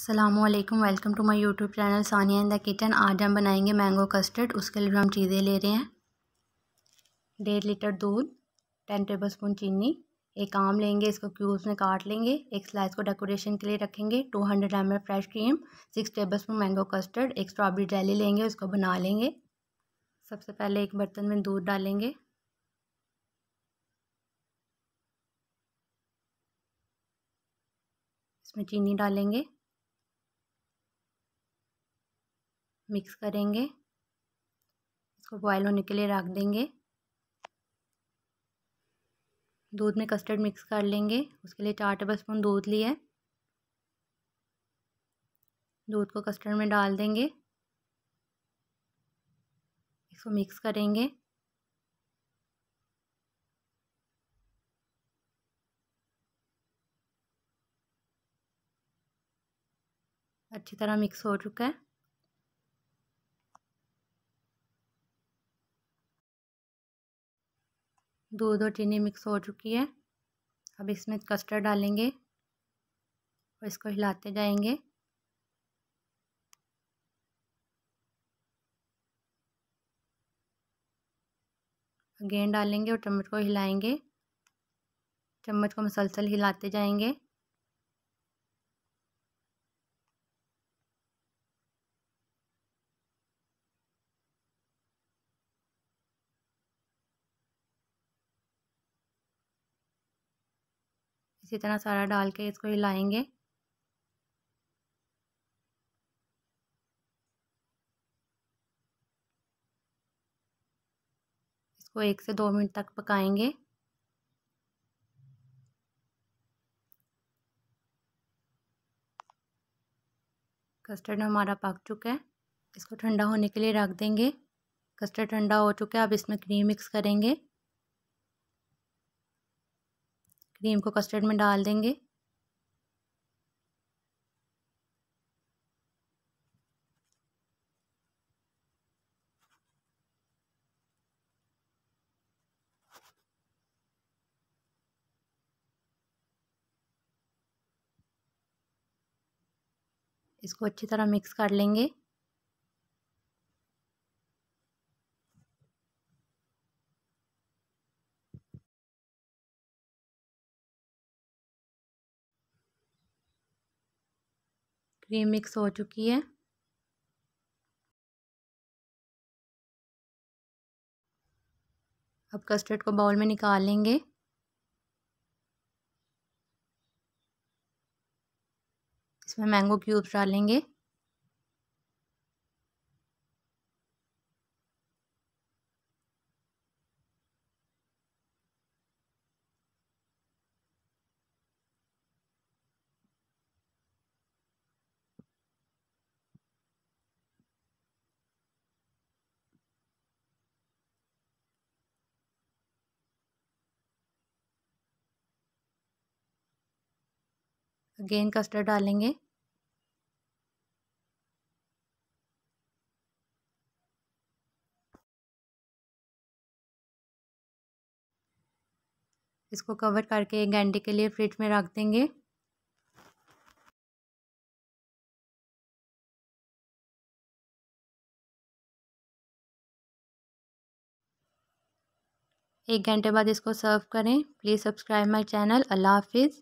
अल्लाम welcome to my YouTube channel Sania in the kitchen आज हम बनाएंगे मैंगो कस्टर्ड उसके लिए हम चीज़ें ले रहे हैं डेढ़ लीटर दूध टेन टेबल स्पून चीनी एक आम लेंगे इसको क्यूब्स में काट लेंगे एक स्लाइस को डेकोरेशन के लिए रखेंगे two hundred M fresh cream six tablespoon mango custard एक स्ट्रॉबेरी जेली लेंगे उसको बना लेंगे सबसे पहले एक बर्तन में दूध डालेंगे इसमें चीनी डालेंगे मिक्स करेंगे इसको बॉयल होने के लिए रख देंगे दूध में कस्टर्ड मिक्स कर लेंगे उसके लिए चार टेबल स्पून दूध लिया है दूध को कस्टर्ड में डाल देंगे इसको मिक्स करेंगे अच्छी तरह मिक्स हो चुका है दूध और चीनी मिक्स हो चुकी है अब इसमें कस्टर्ड डालेंगे और इसको हिलाते जाएंगे गेंद डालेंगे और चम्मच को हिलाएंगे चम्मच को मसलसल हिलाते जाएंगे इसी तरह सारा डाल के इसको हिलाएंगे इसको एक से दो मिनट तक पकाएंगे कस्टर्ड हमारा पक चुका है इसको ठंडा होने के लिए रख देंगे कस्टर्ड ठंडा हो चुका है अब इसमें क्रीम मिक्स करेंगे क्रीम को कस्टर्ड में डाल देंगे इसको अच्छी तरह मिक्स कर लेंगे क्रीम मिक्स हो चुकी है अब कस्टर्ड को बाउल में निकाल लेंगे इसमें मैंगो क्यूब्स डालेंगे अगेन कस्टर्ड डालेंगे इसको कवर करके एक घंटे के लिए फ्रिज में रख देंगे एक घंटे बाद इसको सर्व करें please subscribe my channel Allah हाफिज़